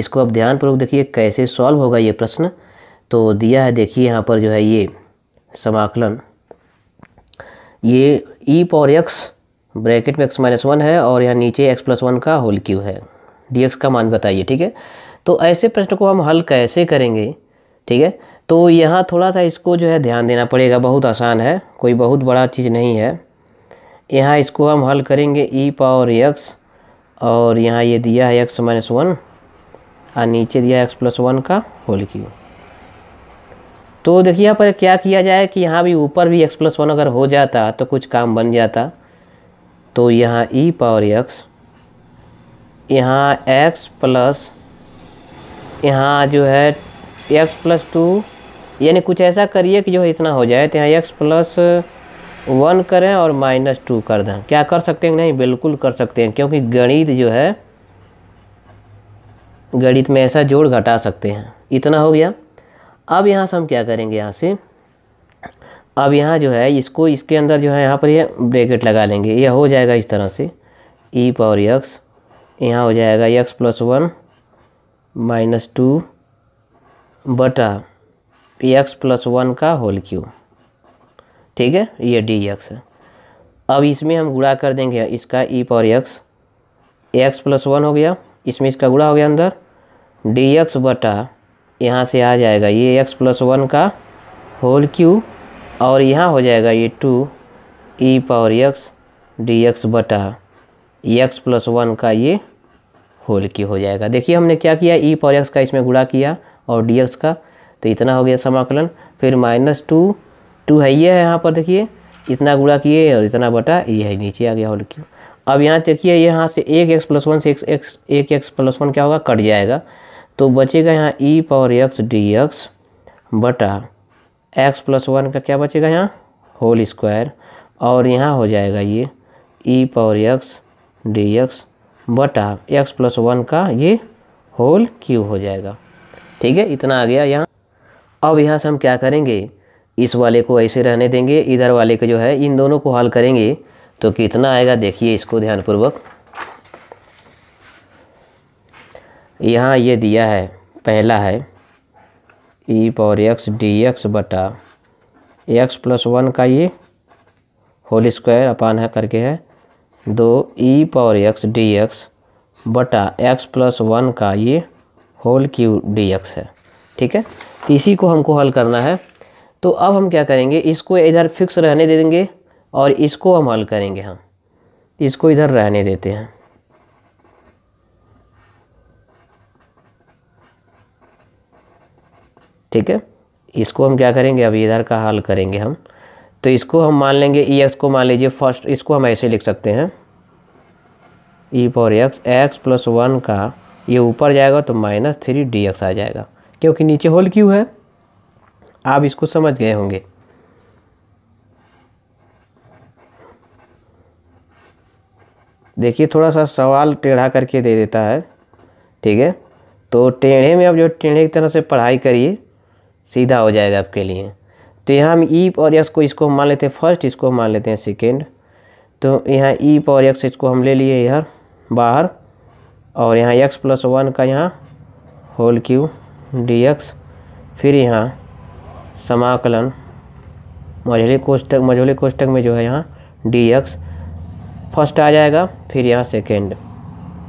इसको आप ध्यानपूर्वक देखिए कैसे सॉल्व होगा ये प्रश्न तो दिया है देखिए यहाँ पर जो है ये समाकलन ये ई पावर एक्स ब्रैकेट में एक्स माइनस वन है और यहाँ नीचे एक्स प्लस वन का होल क्यू है डी एक्स का मान बताइए ठीक है तो ऐसे प्रश्न को हम हल कैसे करेंगे ठीक है तो यहाँ थोड़ा सा इसको जो है ध्यान देना पड़ेगा बहुत आसान है कोई बहुत बड़ा चीज़ नहीं है यहाँ इसको हम हल करेंगे ई पावर एक्स और यहाँ ये दिया है एक्स माइनस वन और नीचे दिया एक्स प्लस वन का होल क्यूब तो देखिए यहाँ पर क्या किया जाए कि यहाँ भी ऊपर भी एक्स प्लस वन अगर हो जाता तो कुछ काम बन जाता तो यहाँ ई पावर एक्स यहाँ एक्स प्लस यहाँ जो है एक्स प्लस टू यानी कुछ ऐसा करिए कि जो इतना हो जाए तो यहाँ एक्स प्लस वन करें और माइनस टू कर दें क्या कर सकते हैं नहीं बिल्कुल कर सकते हैं क्योंकि गणित जो है गणित में ऐसा जोड़ घटा सकते हैं इतना हो गया अब यहाँ से हम क्या करेंगे यहाँ से अब यहाँ जो है इसको इसके अंदर जो है यहाँ पर ये ब्रैकेट लगा लेंगे यह हो जाएगा इस तरह से ई पावर यक्स यहाँ हो जाएगा x plus one minus two बटा एक्स प्लस वन का होल क्यू ठीक है ये डी एक्स है अब इसमें हम गुड़ा कर देंगे इसका e power x x plus one हो गया इसमें इसका गुड़ा हो गया अंदर डी एक्स बटा यहाँ से आ जाएगा ये एक्स प्लस वन का होल क्यू और यहाँ हो जाएगा ये two e power x d x बटा एक्स प्लस वन का ये होल क्यू हो जाएगा देखिए हमने क्या किया ई पावर एक्स का इसमें गुड़ा किया और डी एक्स का तो इतना हो गया समाकलन फिर माइनस टू टू है ये है यहाँ पर देखिए इतना गुड़ा किए और इतना बटा ये है नीचे आ गया होल क्यू अब यहाँ देखिए यहाँ से एक एक्स प्लस वन से एक एक्स एक एक्स प्लस वन क्या होगा कट जाएगा तो बचेगा यहाँ e power x d x बटा एक्स प्लस वन का क्या बचेगा यहाँ होल स्क्वायर और यहाँ हो जाएगा ये e power x d x बटा एक्स प्लस वन का ये होल क्यूब हो जाएगा ठीक है इतना आ गया यहाँ अब यहाँ से हम क्या करेंगे इस वाले को ऐसे रहने देंगे इधर वाले का जो है इन दोनों को हल करेंगे तो कितना आएगा देखिए इसको ध्यानपूर्वक यहाँ ये दिया है पहला है e power x d x बटा एक्स प्लस वन का ये होल स्क्वायर अपान है करके है दो e power x d x बटा एक्स प्लस वन का ये होल क्यू डी एक्स है ठीक है तो इसी को हमको हल करना है तो अब हम क्या करेंगे इसको इधर फिक्स रहने दे देंगे और इसको हम हल करेंगे हम हाँ। इसको इधर रहने देते हैं ठीक है इसको हम क्या करेंगे अब इधर का हल करेंगे हम तो इसको हम मान लेंगे ई एक्स को मान लीजिए फर्स्ट इसको हम ऐसे लिख सकते हैं e power x x plus one का ये ऊपर जाएगा तो माइनस थ्री डी एक्स आ जाएगा क्योंकि नीचे होल क्यू है आप इसको समझ गए होंगे देखिए थोड़ा सा सवाल टेढ़ा करके दे देता है ठीक है तो टेढ़े में आप जो टेढ़े की तरह से पढ़ाई करिए सीधा हो जाएगा आपके लिए तो यहाँ हम ई और एक्स को इसको हम मान लेते हैं फर्स्ट इसको मान लेते हैं सेकेंड तो यहाँ ई पावर एक्स इसको हम ले लिए यार बाहर और यहाँ एक्स प्लस वन का यहाँ होल क्यू डी एक्स फिर यहाँ समाकलन मझोले कोष्टक मझोले कोष्टक में जो है यहाँ डी एक्स फर्स्ट आ जाएगा फिर यहाँ सेकेंड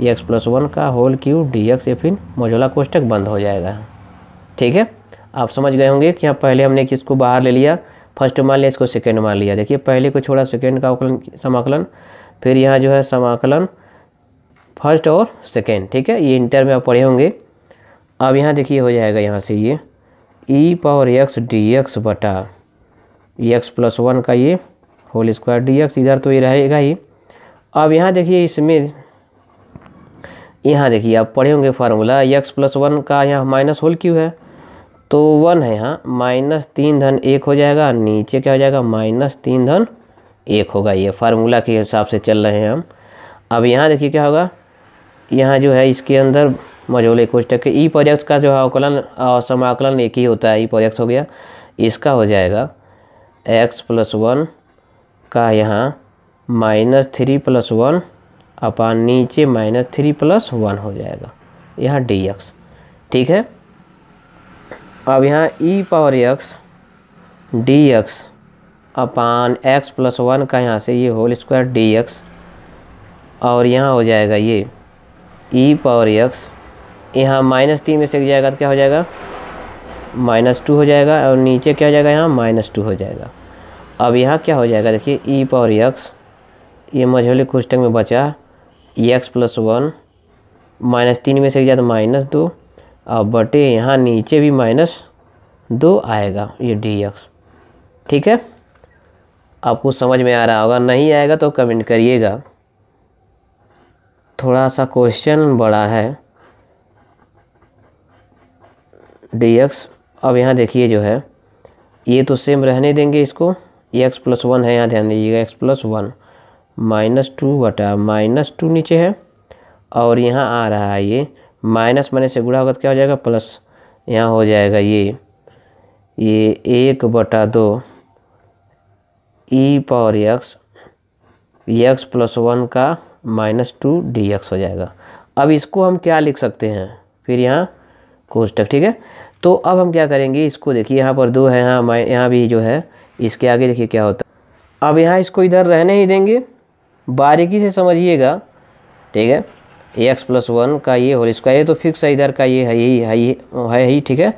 एक्स प्लस वन का होल क्यू डी एक्स या फिर मझोला कोष्टक बंद हो जाएगा ठीक है आप समझ गए होंगे कि यहाँ पहले हमने किसको बाहर ले लिया फर्स्ट मान लिया इसको सेकेंड मान लिया देखिए पहले को छोड़ा सेकेंड का आकलन समाकलन फिर यहाँ जो है समाकलन फर्स्ट और सेकेंड ठीक है ये इंटर में आप पढ़े होंगे अब यहाँ देखिए हो जाएगा यहाँ से ये e power x d x बटा एक्स प्लस वन का ये होल स्क्वायर डी एक्स इधर तो ये रहेगा ही अब यहाँ देखिए इसमें यहाँ देखिए आप पढ़े होंगे फार्मूला एक्स प्लस वन का यहाँ माइनस होल क्यू है तो वन है यहाँ माइनस तीन धन एक हो जाएगा नीचे क्या हो जाएगा माइनस तीन धन एक होगा ये फार्मूला के हिसाब से चल रहे हैं हम अब यहाँ देखिए क्या होगा यहाँ जो है इसके अंदर मझोले कुछ के ई प्रोजेक्ट का जो अवकलन समाकलन एक ही होता है ई प्रोजेक्ट हो गया इसका हो जाएगा एक्स प्लस वन का यहाँ माइनस थ्री प्लस वन अपान नीचे माइनस थ्री प्लस वन हो जाएगा यहाँ डी एक्स ठीक है अब यहाँ e power x d x अपान एक्स प्लस वन का यहाँ से ये होल स्क्वायर डी एक्स और यहाँ हो जाएगा ये ई e पावर x यहाँ माइनस तीन में से जाएगा तो क्या हो जाएगा माइनस टू हो जाएगा और नीचे क्या हो जाएगा यहाँ माइनस टू हो जाएगा अब यहाँ क्या हो जाएगा देखिए ई e पावर x ये मझोले कुछ में बचा एक्स प्लस वन माइनस तीन में से जाए तो माइनस दो और बटे यहाँ नीचे भी माइनस दो आएगा ये डी एक्स ठीक है आपको समझ में आ रहा होगा नहीं आएगा तो कमेंट करिएगा थोड़ा सा क्वेश्चन बड़ा है डी एक्स अब यहाँ देखिए जो है ये तो सेम रहने देंगे इसको एक्स प्लस वन है यहाँ ध्यान दीजिएगा x plus one minus two बटा माइनस टू नीचे है और यहाँ आ रहा है ये माइनस माने से गुड़ा होगा तो क्या हो जाएगा प्लस यहाँ हो जाएगा ये ये एक बटा दो e power x x plus one का माइनस टू डी एक्स हो जाएगा अब इसको हम क्या लिख सकते हैं फिर यहाँ कोष्टक ठीक है तो अब हम क्या करेंगे इसको देखिए यहाँ पर दो है यहाँ यहाँ भी जो है इसके आगे देखिए क्या होता है अब यहाँ इसको इधर रहने ही देंगे बारीकी से समझिएगा ठीक है एक्स प्लस वन का ये होल स्क्वायर ये तो फिक्स है इधर का ये है यही है ये है ही ठीक है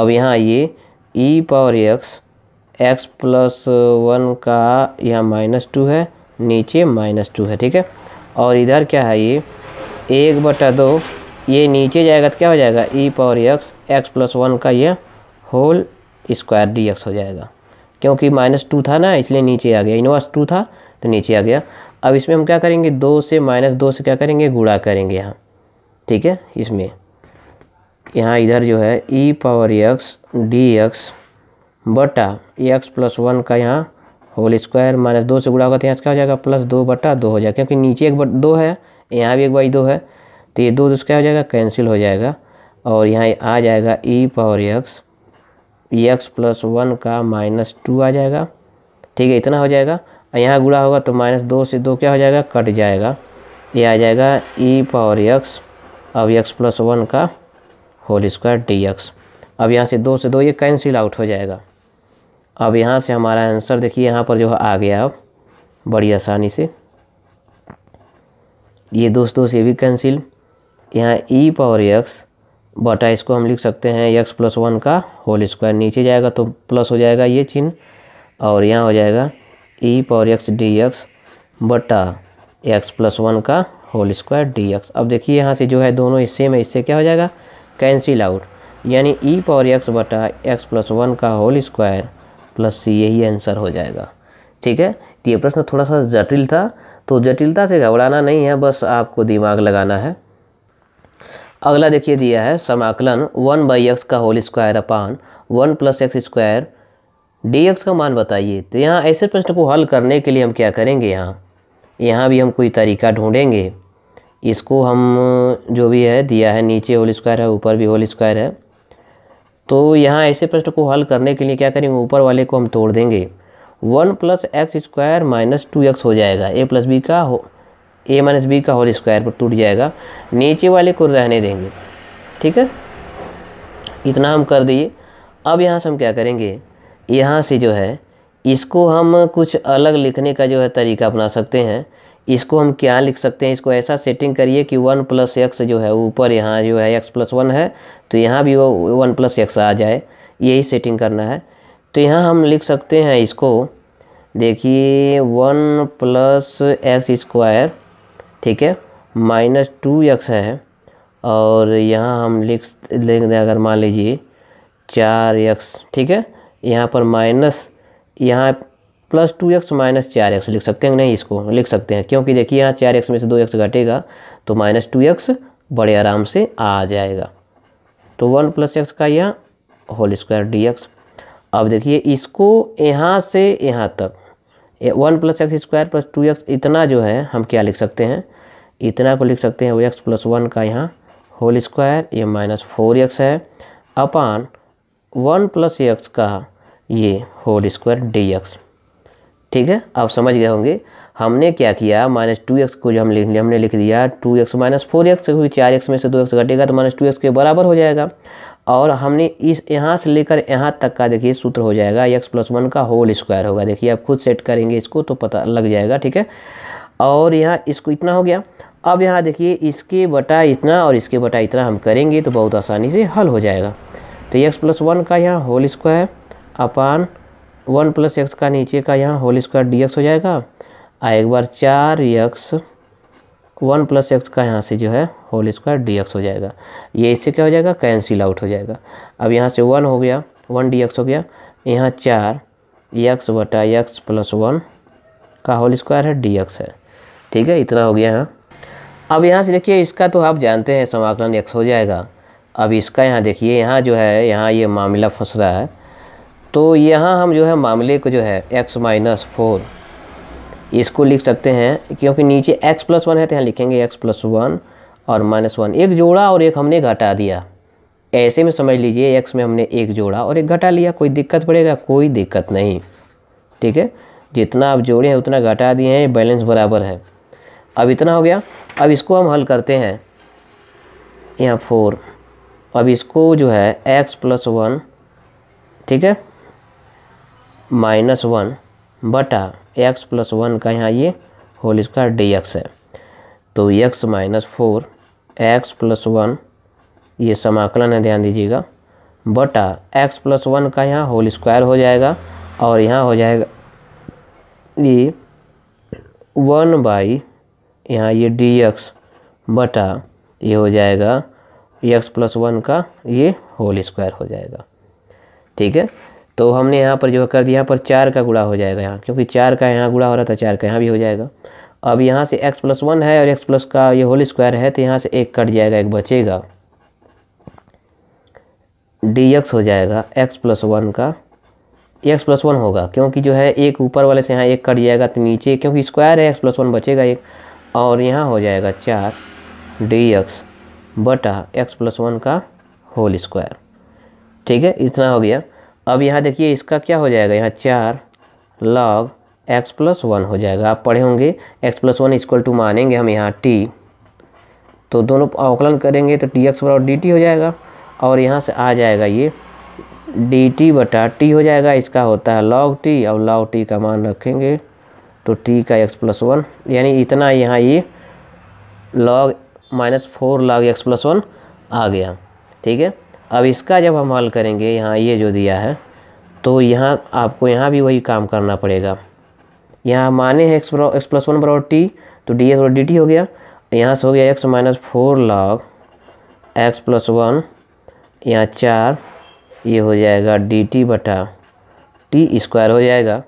अब यहाँ ये e power x x plus one का यहाँ माइनस टू है नीचे माइनस टू है ठीक है और इधर क्या है ये एक बटा दो ये नीचे जाएगा तो क्या हो जाएगा e power x x plus one का ये होल स्क्वायर डी एक्स हो जाएगा क्योंकि माइनस टू था ना इसलिए नीचे आ गया इनवर्स टू था तो नीचे आ गया अब इसमें हम क्या करेंगे दो से माइनस दो से क्या करेंगे गुड़ा करेंगे यहाँ ठीक है इसमें यहाँ इधर जो है e power x d x बटा एक्स प्लस वन का यहाँ होल स्क्वायर माइनस दो से गुड़ा होगा तो यहाँ क्या हो जाएगा प्लस दो बटा दो हो जाएगा क्योंकि नीचे एक बट दो है यहाँ भी एक बाई दो है तो ये दो दो तो क्या हो जाएगा कैंसिल हो जाएगा और यहाँ आ जाएगा e power x x plus one का माइनस टू आ जाएगा ठीक है इतना हो जाएगा यहाँ गुड़ा होगा तो माइनस दो से दो क्या हो जाएगा कट जाएगा ये आ जाएगा ई पावर एक्स अब एक्स प्लस वन का होल स्क्वायर डी एक्स अब यहाँ से दो से दो ये कैंसिल आउट हो जाएगा अब यहाँ से हमारा आंसर देखिए यहाँ पर जो है आ गया अब बड़ी आसानी से ये दोस्तों से भी कैंसिल यहाँ ई पावर एक्स बटा इसको हम लिख सकते हैं यक्स प्लस वन का होल स्क्वायर नीचे जाएगा तो प्लस हो जाएगा ये चिन्ह और यहाँ हो जाएगा e power x d x बटा एक्स प्लस वन का होल स्क्वायर डी एक्स अब देखिए यहाँ से जो है दोनों हिस्से में इससे क्या हो जाएगा कैंसिल आउट यानी ई पावर एक्स बटा एक्स प्लस वन का होल स्क्वायर प्लस सी यही आंसर हो जाएगा ठीक है तो ये प्रश्न थोड़ा सा जटिल था तो जटिलता से घबराना नहीं है बस आपको दिमाग लगाना है अगला देखिए दिया है समाकलन वन बाई एक्स का whole square upon one plus x square d x का मान बताइए तो यहाँ ऐसे प्रश्न को हल करने के लिए हम क्या करेंगे यहाँ यहाँ भी हम कोई तरीका ढूँढेंगे इसको हम जो भी है दिया है नीचे होल स्क्वायर है ऊपर भी होल स्क्वायर है तो यहाँ ऐसे प्रश्न को हल करने के लिए क्या करेंगे ऊपर वाले को हम तोड़ देंगे one plus x square minus two x हो जाएगा ए प्लस बी का हो ए माइनस बी का होल स्क्वायर पर टूट जाएगा नीचे वाले को रहने देंगे ठीक है इतना हम कर दिए अब यहाँ से हम क्या करेंगे यहाँ से जो है इसको हम कुछ अलग लिखने का जो है तरीका अपना सकते हैं इसको हम क्या लिख सकते हैं इसको ऐसा सेटिंग करिए कि वन प्लस एक्स जो है ऊपर यहाँ जो है एक्स प्लस वन है तो यहाँ भी वो वन प्लस एक्स आ जाए यही सेटिंग करना है तो यहाँ हम लिख सकते हैं इसको देखिए वन प्लस एक्स स्क्वायर ठीक है माइनस टू एक्स है और यहाँ हम लिख अगर मान लीजिए चार एक्स ठीक है यहाँ पर माइनस यहाँ प्लस टू एक्स माइनस चार एक्स लिख सकते हैं नहीं इसको लिख सकते हैं क्योंकि देखिए यहाँ चार एक्स में से दो एक्स घटेगा तो माइनस टू एक्स बड़े आराम से आ जाएगा तो वन प्लस एक्स का यह होल स्क्वायर डी एक्स अब देखिए इसको यहाँ से यहाँ तक one plus x square plus two x इतना जो है हम क्या लिख सकते हैं इतना को लिख सकते हैं वो एक्स प्लस वन का यहाँ होल स्क्वायर ये माइनस फोर एक्स है अपान वन प्लस एक्स का ये होल स्क्वायर डी एक्स ठीक है आप समझ गए होंगे हमने क्या किया माइनस टू एक्स को जो हम लिख लिया हमने लिख दिया two x minus four x क्योंकि चार एक्स में से दो एक्स घटेगा तो माइनस टू एक्स के बराबर हो जाएगा और हमने इस यहाँ से लेकर यहाँ तक का देखिए सूत्र हो जाएगा एक्स प्लस वन का होल स्क्वायर होगा देखिए आप खुद सेट करेंगे इसको तो पता लग जाएगा ठीक है और यहाँ इसको इतना हो गया अब यहाँ देखिए इसके बटा इतना और इसके बटा इतना हम करेंगे तो बहुत आसानी से हल हो जाएगा तो एक्स प्लस वन का यहाँ whole square upon one plus x का नीचे का यहाँ होल स्क्वायर डी हो जाएगा आ एक बार चार एक्स वन प्लस एक्स का यहाँ से जो है होल स्क्वायर डी हो जाएगा ये इससे क्या हो जाएगा कैंसिल आउट हो जाएगा अब यहाँ से वन हो गया वन डी हो गया यहाँ चार एक्स बटा एक्स प्लस वन का होल स्क्वायर है डी एक्स है ठीक है इतना हो गया यहाँ अब यहाँ से देखिए इसका तो आप जानते हैं समाकलन एक्स हो जाएगा अब इसका यहाँ देखिए यहाँ जो है यहाँ ये यह मामला फंस रहा है तो यहाँ हम जो है मामले को जो है एक्स माइनस फोर इसको लिख सकते हैं क्योंकि नीचे एक्स प्लस वन है तो यहाँ लिखेंगे एक्स प्लस वन और माइनस वन एक जोड़ा और एक हमने घटा दिया ऐसे में समझ लीजिए एक्स में हमने एक जोड़ा और एक घटा लिया कोई दिक्कत पड़ेगा कोई दिक्कत नहीं ठीक है जितना आप जोड़े हैं उतना घटा दिए हैं बैलेंस बराबर है अब इतना हो गया अब इसको हम हल करते हैं यहाँ फोर अब इसको जो है एक्स प्लस वन ठीक है माइनस वन बटा एक्स प्लस वन का यहाँ ये होल स्क्वायर डी एक्स है तो x minus four x plus one ये समाकलन है ध्यान दीजिएगा बटा एक्स प्लस वन का यहाँ होल स्क्वायर हो जाएगा और यहाँ हो जाएगा ये वन बाई यहाँ ये डी एक्स बटा ये हो जाएगा एक्स प्लस वन का ये होल स्क्वायर हो जाएगा ठीक है तो हमने यहाँ पर जो कर दिया यहाँ पर चार का गुड़ा हो जाएगा यहाँ क्योंकि चार का यहाँ गुड़ा हो रहा था चार का यहाँ भी हो जाएगा अब यहाँ से x प्लस वन है और x प्लस का ये होल स्क्वायर है तो यहाँ से एक कट जाएगा एक बचेगा डी एक्स हो जाएगा x प्लस वन का x प्लस वन होगा क्योंकि जो है एक ऊपर वाले से यहाँ एक कट जाएगा तो नीचे क्योंकि स्क्वायर है x प्लस वन बचेगा एक और यहाँ हो जाएगा चार डी एक्स बटा एक्स प्लस वन का होल स्क्वायर ठीक है इतना हो गया अब यहाँ देखिए इसका क्या हो जाएगा यहाँ चार लॉग एक्स प्लस वन हो जाएगा आप पढ़े होंगे x plus one equal to मानेंगे हम यहाँ टी तो दोनों अवकलन करेंगे तो टी एक्स बराबर डी टी हो जाएगा और यहाँ से आ जाएगा ये डी टी बटा टी हो जाएगा इसका होता है लॉग टी और लॉग टी का मान रखेंगे तो टी का एक्स प्लस वन यानी इतना यहाँ ये log minus four log x plus one आ गया ठीक है अब इसका जब हम हल करेंगे यहाँ ये जो दिया है तो यहाँ आपको यहाँ भी वही काम करना पड़ेगा यहाँ माने हैं एक्स एक्स प्लस वन बराबर टी तो डी एस और डी टी हो गया यहाँ से हो गया x minus four log x plus one यहाँ चार ये हो जाएगा डी टी बटा टी स्क्वायर हो जाएगा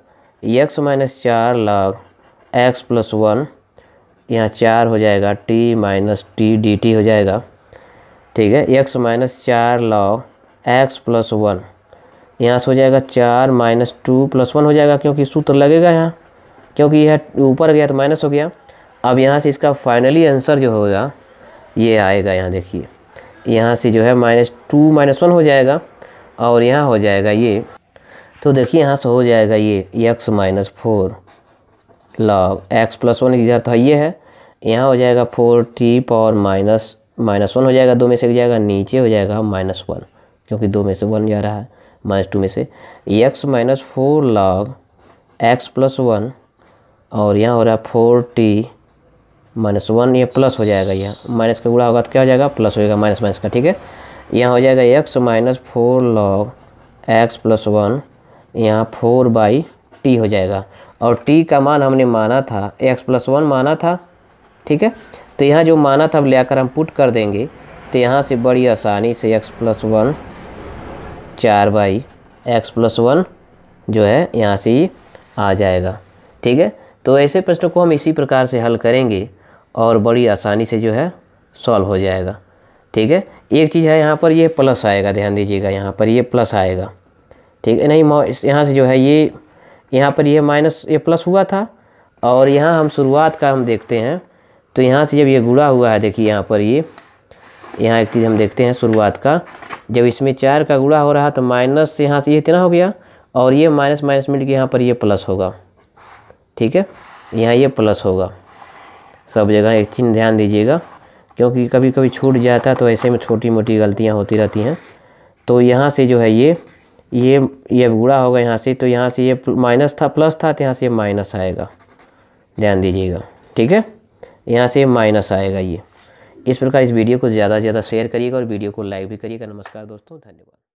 एक्स माइनस चार लॉग एक्स प्लस वन यहाँ चार हो जाएगा t minus t d t हो जाएगा ठीक है एक्स माइनस चार लॉग एक्स प्लस वन यहाँ से हो जाएगा चार माइनस टू प्लस वन हो जाएगा क्योंकि सूत्र लगेगा यहाँ क्योंकि यह ऊपर गया तो माइनस हो गया अब यहाँ से इसका फाइनली आंसर जो होगा ये आएगा यहाँ देखिए यहाँ से जो है माइनस टू माइनस वन हो जाएगा और यहाँ हो जाएगा ये तो देखिए यहाँ से हो जाएगा ये x minus four log x plus one इधर था तो ये है यहाँ हो जाएगा four t power minus minus one हो जाएगा दो में से एक जाएगा नीचे हो जाएगा माइनस वन क्योंकि दो में से वन जा रहा है माइनस टू में से x minus four log x plus one और यहाँ हो रहा है फोर टी माइनस वन ये प्लस हो जाएगा यहाँ माइनस का बुरा होगा तो क्या हो जाएगा प्लस होएगा माइनस माइनस का ठीक है यहाँ हो जाएगा x minus four log x plus one यहाँ फोर बाई टी हो जाएगा और टी का मान हमने माना था एक्स प्लस वन माना था ठीक है तो यहाँ जो माना था अब ले आकर हम पुट कर देंगे तो यहाँ से बड़ी आसानी से एक्स प्लस वन चार बाई एक्स प्लस वन जो है यहाँ से ही आ जाएगा ठीक है तो ऐसे प्रश्नों को हम इसी प्रकार से हल करेंगे और बड़ी आसानी से जो है सॉल्व हो जाएगा ठीक है एक चीज़ है यहाँ पर ये प्लस आएगा ध्यान दीजिएगा यहाँ पर ये प्लस आएगा ठीक है नहीं यहाँ से जो है ये यहाँ पर ये माइनस ये प्लस हुआ था और यहाँ हम शुरुआत का हम देखते हैं तो यहाँ से जब ये गुड़ा हुआ है देखिए यहाँ पर ये यहाँ एक चीज़ हम देखते हैं शुरुआत का जब इसमें चार का गुड़ा हो रहा तो माइनस यहाँ से ये इतना हो गया और ये माइनस माइनस मिल के यहाँ पर ये प्लस होगा ठीक है यहाँ ये प्लस होगा सब जगह एक चीज़ ध्यान दीजिएगा क्योंकि कभी कभी छूट जाता है तो ऐसे में छोटी मोटी गलतियाँ होती रहती हैं तो यहाँ से जो है ये ये ये गुड़ा होगा यहाँ से तो यहाँ से ये माइनस था प्लस था तो यहाँ से ये माइनस आएगा ध्यान दीजिएगा ठीक है यहाँ से माइनस आएगा ये इस प्रकार इस वीडियो को ज़्यादा से ज़्यादा शेयर करिएगा और वीडियो को लाइक भी करिएगा नमस्कार दोस्तों धन्यवाद